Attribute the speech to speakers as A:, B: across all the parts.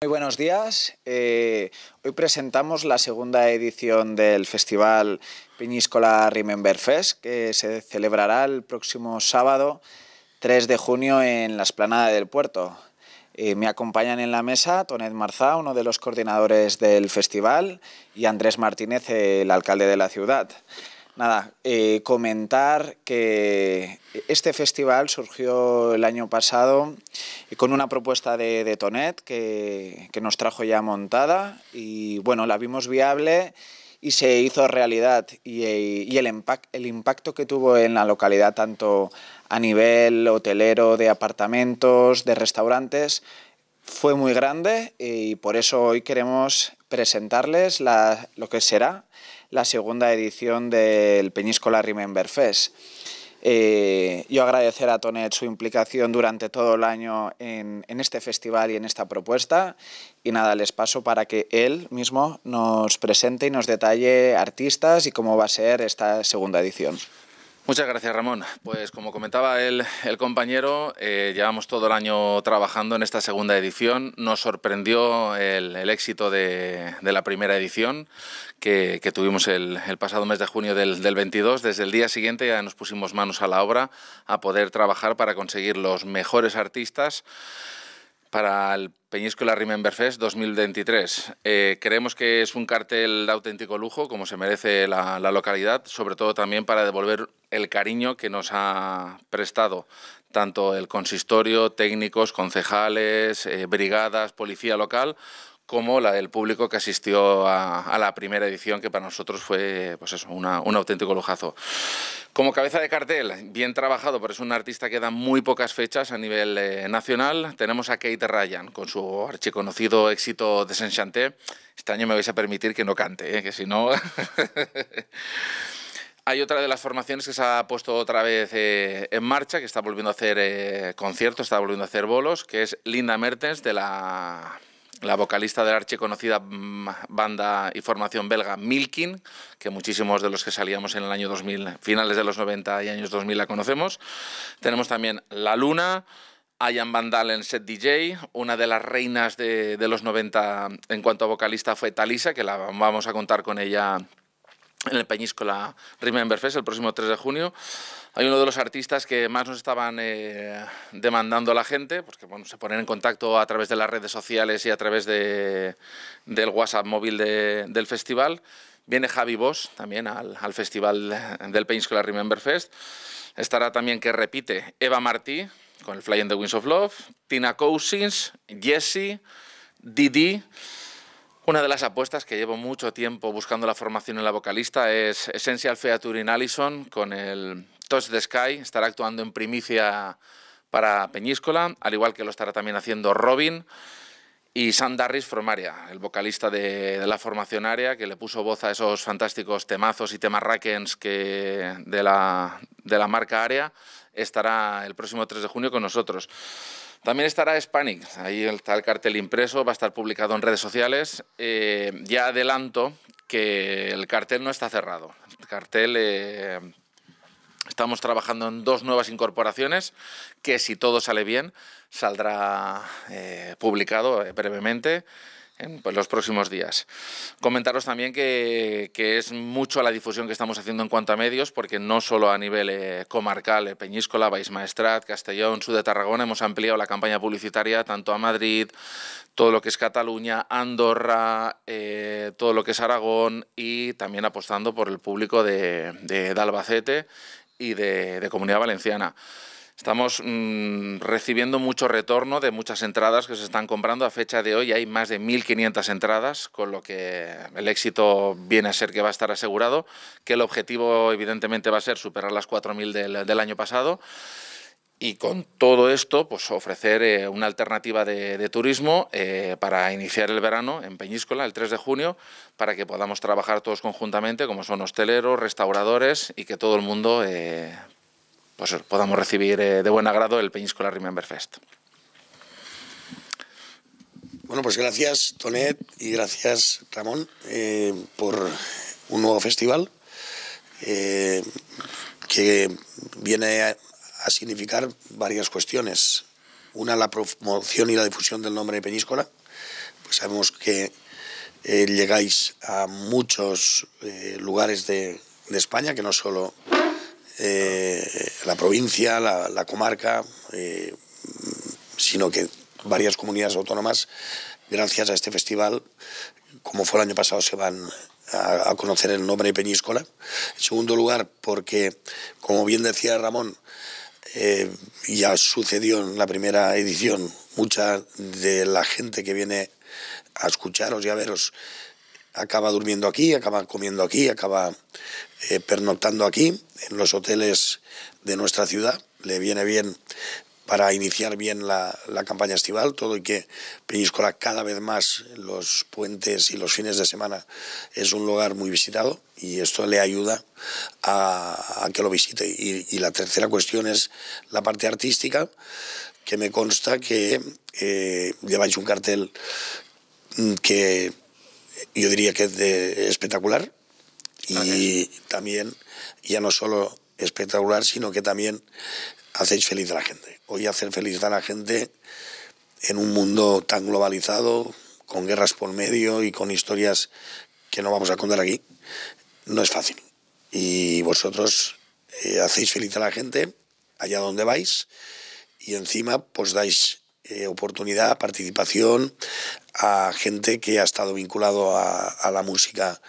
A: Muy buenos días. Eh, hoy presentamos la segunda edición del Festival Peñíscola Remember Fest, que se celebrará el próximo sábado 3 de junio en la Esplanada del Puerto. Eh, me acompañan en la mesa Tonet Marzá, uno de los coordinadores del festival, y Andrés Martínez, el alcalde de la ciudad. Nada, eh, comentar que este festival surgió el año pasado eh, con una propuesta de, Tonet que, que, nos trajo ya montada y bueno, la vimos viable y se hizo realidad y, el, el impacto que tuvo en la localidad tanto a nivel hotelero, de apartamentos, de restaurantes, fue muy grande eh, y por eso hoy queremos presentarles lo que será la segunda edición del Peñíscola Remember Fest. Eh, yo agradecer a Tonet su implicación durante todo el año en, en, este festival y en esta propuesta. Y nada, les paso para que él mismo nos presente y nos detalle artistas y cómo va a ser esta segunda edición.
B: Muchas gracias, Ramón. Pues como comentaba el, compañero, eh, llevamos todo el año trabajando en esta segunda edición. Nos sorprendió el, éxito de, la primera edición que, tuvimos el, pasado mes de junio del, del, 22. Desde el día siguiente ya nos pusimos manos a la obra a poder trabajar para conseguir los mejores artistas para el y la Fest 2023. Eh, creemos que es un cartel de auténtico lujo, como se merece la, localidad, sobre todo también para devolver el cariño que nos ha prestado tanto el consistorio, técnicos, concejales, eh, brigadas, policía local, como la del público que asistió a, la primera edición, que para nosotros fue pues eso, una, un auténtico lujazo. Como cabeza de cartel, bien trabajado, pero es un artista que da muy pocas fechas a nivel eh, nacional, tenemos a Kate Ryan con su archiconocido éxito Desenchanté. Este año me vais a permitir que no cante, ¿eh? que si no... Hay otra de las formaciones que se ha puesto otra vez eh, en marcha, que está volviendo a hacer conciertos, está volviendo a hacer bolos, que es Linda Mertens de la la vocalista de la archiconocida mm, banda y formación belga Milkin, que muchísimos de los que salíamos en el año 2000, finales de los 90 y años 2000 la conocemos. Tenemos también La Luna, Ayan Van Dalen, Set DJ, una de las reinas de, los 90 en cuanto a vocalista fue Talisa, que la vamos a contar con ella en el Peñíscola Remember Fest el próximo 3 de junio. Hay uno de los artistas que más nos estaban eh, demandando a la gente, porque pues bueno, se ponen en contacto a través de las redes sociales y a través del WhatsApp móvil del festival. Viene Javi Bosch también al, festival del School Remember Fest. Estará también, que repite, Eva Martí con el Fly the Wings of Love, Tina Cousins, Jessie, Didi. Una de las apuestas que llevo mucho tiempo buscando la formación en la vocalista es Essential Featuring Allison con el Touch the Sky estará actuando en primicia para Peñíscola, al igual que lo estará también haciendo Robin y Sam Darris Formaria, el vocalista de, la formación área, que le puso voz a esos fantásticos temazos y temas que de, la, de la marca Aria, estará el próximo 3 de junio con nosotros. También estará Spanic, ahí está el cartel impreso, va a estar publicado en redes sociales. Eh, ya adelanto que el cartel no está cerrado. El cartel eh, Estamos trabajando en dos nuevas incorporaciones que si todo sale bien saldrá eh, publicado eh, brevemente en pues, los próximos días. Comentaros también que, es mucho la difusión que estamos haciendo en cuanto a medios, porque no solo a nivel eh, comarcal, Peñíscola, Baix Maestrat, Castellón, Sud de Tarragona, hemos ampliado la campaña publicitaria tanto a Madrid, todo lo que es Cataluña, Andorra, todo lo que es Aragón y también apostando por el público de, de, de Albacete y de, Comunidad Valenciana. Estamos mm, recibiendo mucho retorno de muchas entradas que se están comprando. A fecha de hoy hay más de 1.500 entradas, con lo que el éxito viene a ser que va a estar asegurado, que el objetivo evidentemente va a ser superar las 4.000 del, del año pasado y con todo esto, pues ofrecer eh, una alternativa de, turismo eh, para iniciar el verano en Peñíscola el 3 de junio, para que podamos trabajar todos conjuntamente, como son hosteleros, restauradores y que todo el mundo eh, pues, podamos recibir de buen agrado el
C: Peñíscola Remember Fest. Bueno, pues gracias Tonet y gracias Ramón por un nuevo festival que viene significar varias cuestiones. Una, la promoción y la difusión del nombre de Peñíscola. Pues sabemos que eh, llegáis a muchos eh, lugares de, España, que no solo eh, la provincia, la, comarca, sino que varias comunidades autónomas, gracias a este festival, como fue el año pasado, se van a, conocer el nombre de Peñíscola. En segundo lugar, porque, como bien decía Ramón, eh, ya sucedió en la primera edición, mucha de la gente que viene a escucharos y a veros acaba durmiendo aquí, acaba comiendo aquí, acaba eh, pernoctando aquí, en los hoteles de nuestra ciudad. Le viene bien para iniciar bien la, campaña estival, todo y que Peñiscola cada vez más los puentes y los fines de semana es un lugar muy visitado y esto le ayuda a, que lo visite. Y, la tercera cuestión es la parte artística, que me consta que eh, lleváis un cartel mm, que yo diría que es espectacular y también ya no solo espectacular, sino que también hacéis feliz a la gente. Hoy hacer feliz a la gente en un mundo tan globalizado, con guerras por medio y con historias que no vamos a contar aquí, no es fácil. Y vosotros eh, hacéis feliz a la gente allá donde vais y encima pues dais eh, oportunidad, participación a gente que ha estado vinculado a, la música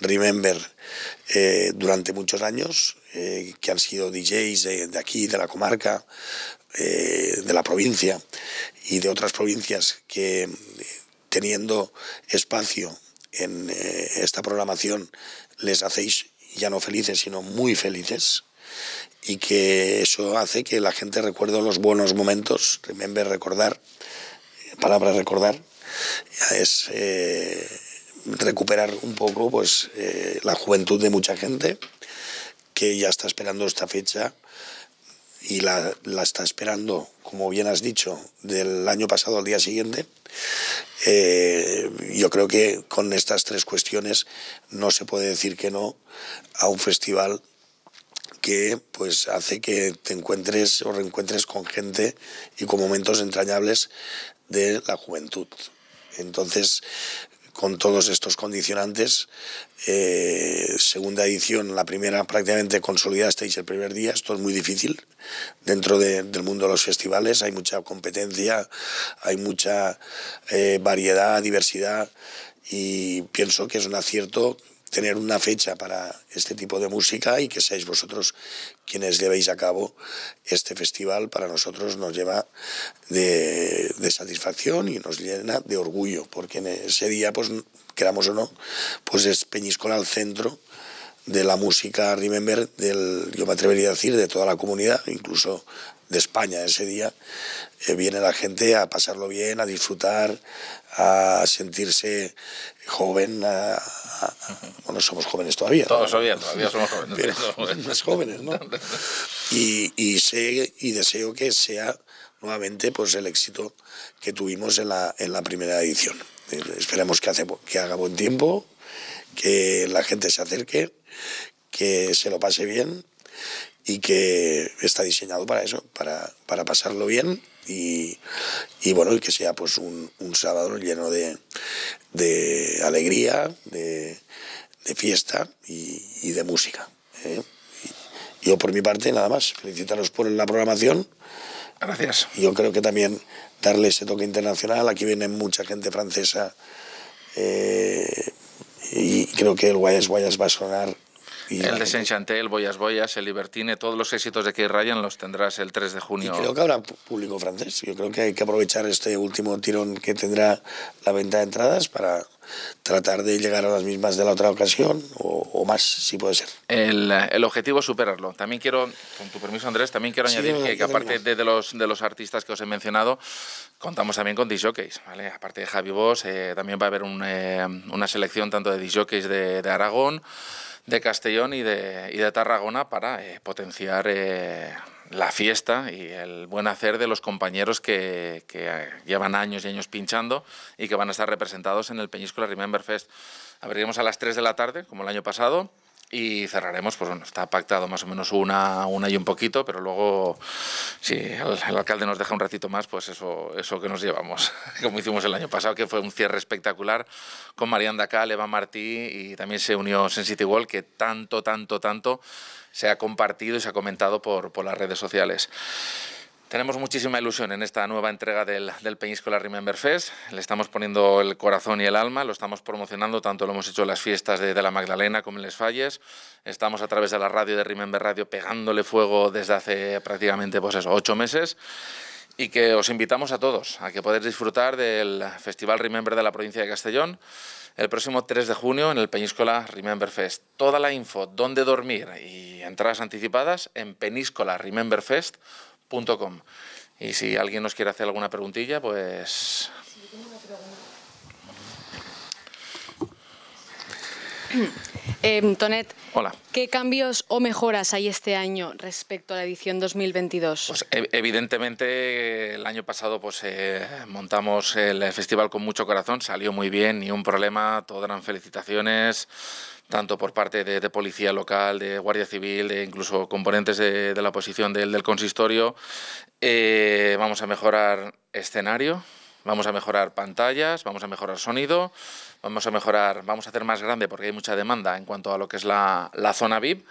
C: Remember eh, durante muchos años eh, que han sido DJs de, aquí, de la comarca, eh, de la provincia y de otras provincias que eh, teniendo espacio en esta programación les hacéis ya no felices, sino muy felices y que eso hace que la gente recuerde los buenos momentos, remember recordar, palabra recordar, es recuperar un poco pues la juventud de mucha gente que ya está esperando esta fecha y la, está esperando, como bien has dicho, del año pasado al día siguiente. Eh, yo creo que con estas tres cuestiones no se puede decir que no a un festival que pues hace que te encuentres o reencuentres con gente y con momentos entrañables de la juventud. Entonces, con todos estos condicionantes. Eh, segunda edición, la primera prácticamente estáis el primer día, esto es muy difícil dentro del mundo de los festivales, hay mucha competencia, hay mucha eh, variedad, diversidad y pienso que es un acierto tener una fecha para este tipo de música y que seáis vosotros quienes llevéis a cabo este festival para nosotros nos lleva de, satisfacción y nos llena de orgullo porque ese día pues queramos o no pues es peñiscola al centro de la música Remember del yo me atrevería a decir de toda la comunidad incluso de España ese día, eh, viene la gente a pasarlo bien, a disfrutar, a sentirse joven. bueno, somos jóvenes todavía. Todos todavía, somos jóvenes. Más jóvenes, ¿no? Y, y, deseo que sea nuevamente pues, el éxito que tuvimos en la, primera edición. Esperemos que, hace, que haga buen tiempo, que la gente se acerque, que se lo pase bien y que está diseñado para eso, para, para pasarlo bien y, y, bueno, y que sea pues un, un sábado lleno de, de alegría, de, de, fiesta y, de música. ¿eh? Yo por mi parte nada más, felicitaros por la programación. Gracias. Yo creo que también darle ese toque internacional, aquí viene mucha gente francesa eh, y creo que el Guayas Guayas va a sonar el
B: Desenchanté, el Boyas Boyas, el Libertine, todos los éxitos de Kate Ryan los tendrás el 3 de junio. Y creo que
C: habrá público francés. Yo creo que hay que aprovechar este último tirón que tendrá la venta de entradas para tratar de llegar a las mismas de la otra ocasión o, más, si puede ser. El,
B: el, objetivo es superarlo. También quiero, con tu permiso Andrés, también quiero añadir que, aparte de, los, de los artistas que os he mencionado, contamos también con disjockeys, ¿vale? Aparte de Javi Voz eh, también va a haber eh, una selección tanto de disjockeys de, de Aragón, de Castellón y de, de Tarragona para eh, potenciar eh, la fiesta y el buen hacer de los compañeros que, eh, llevan años y años pinchando y que van a estar representados en el Peñíscola Remember Fest. Abriremos a las 3 de la tarde, como el año pasado, y cerraremos, pues bueno, está pactado más o menos una, una y un poquito, pero luego si el, alcalde nos deja un ratito más, pues eso, eso que nos llevamos, como hicimos el año pasado, que fue un cierre espectacular con Marian Dacal, Eva Martí y también se unió Sensitive Wall, que tanto, tanto, tanto se ha compartido y se ha comentado por, por las redes sociales. Tenemos muchísima ilusión en esta nueva entrega del, del Peñíscola Remember Fest. Le estamos poniendo el corazón y el alma, lo estamos promocionando, tanto lo hemos hecho en las fiestas de, la Magdalena como en Les Falles. Estamos a través de la radio de Remember Radio pegándole fuego desde hace prácticamente pues ocho meses. Y que os invitamos a todos a que podáis disfrutar del Festival Remember de la provincia de Castellón el próximo 3 de junio en el Peñíscola Remember Fest. Toda la info, dónde dormir y entradas anticipadas en Remember Fest. Y si alguien nos quiere hacer alguna preguntilla, pues...
A: Eh, Tonet, Hola. ¿qué cambios
B: o mejoras hay este año respecto a la edición 2022? Pues, e, evidentemente, el año pasado pues, eh, montamos el festival con mucho corazón, salió muy bien, ni un problema, todas eran felicitaciones tanto por parte de, policía local, de guardia civil, e incluso componentes de, la oposición del, consistorio. Eh, vamos a mejorar escenario, vamos a mejorar pantallas, vamos a mejorar sonido, vamos a mejorar, vamos a hacer más grande porque hay mucha demanda en cuanto a lo que es la, la zona VIP.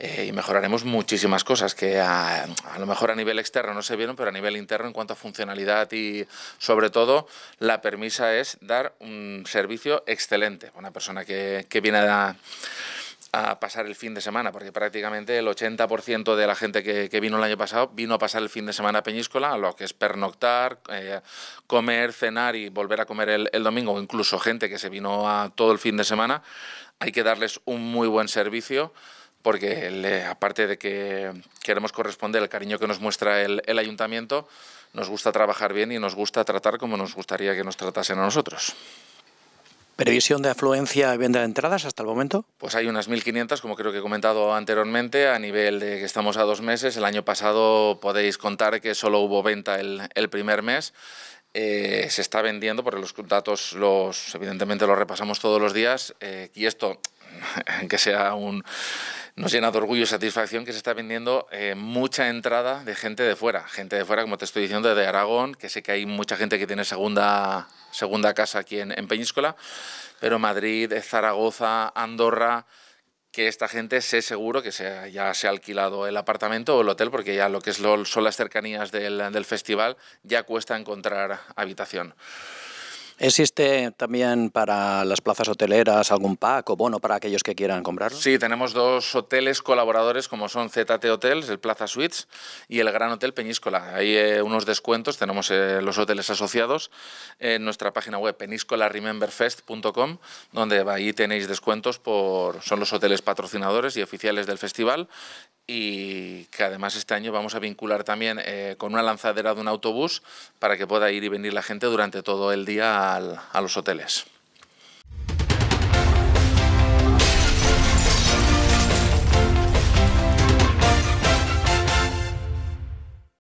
B: Eh, y mejoraremos muchísimas cosas que a, lo mejor a nivel externo no se vieron, pero a nivel interno en cuanto a funcionalidad y sobre todo la permisa es dar un servicio excelente. Una persona que, viene a pasar el fin de semana, porque prácticamente el 80% de la gente que, vino el año pasado vino a pasar el fin de semana a Peñíscola, lo que es pernoctar, eh, comer, cenar y volver a comer el, domingo, o incluso gente que se vino a todo el fin de semana. Hay que darles un muy buen servicio porque aparte de que queremos corresponder el cariño que nos muestra el, ayuntamiento, nos gusta trabajar bien y nos gusta tratar como nos gustaría que nos tratasen a nosotros.
A: ¿Previsión de afluencia y venta de entradas hasta el momento?
B: Pues hay unas 1.500, como creo que he comentado anteriormente, a nivel de que estamos a dos meses. El año pasado podéis contar que solo hubo venta el, primer mes. Eh, se está vendiendo, porque los datos los evidentemente los repasamos todos los días, eh, y esto que sea un nos llena de orgullo y satisfacción que se está vendiendo eh, mucha entrada de gente de fuera. Gente de fuera, como te estoy diciendo, de Aragón, que sé que hay mucha gente que tiene segunda, segunda casa aquí en, Peñíscola, pero Madrid, Zaragoza, Andorra, que esta gente sé seguro que se, ya se ha alquilado el apartamento o el hotel, porque ya lo que es lo, son las cercanías del, del festival ya cuesta encontrar habitación.
A: ¿Existe también para las plazas hoteleras algún pack o bono para aquellos que quieran comprarlo?
B: Sí, tenemos dos hoteles colaboradores como son ZT Hotels, el Plaza Suites y el Gran Hotel Peñíscola. Hay eh, unos descuentos, tenemos eh, los hoteles asociados en nuestra página web peníscolarememberfest.com, donde ahí tenéis descuentos por son los hoteles patrocinadores y oficiales del festival y que además este año vamos a vincular también eh, con una lanzadera de un autobús para que pueda ir y venir la gente durante todo el día a los hoteles.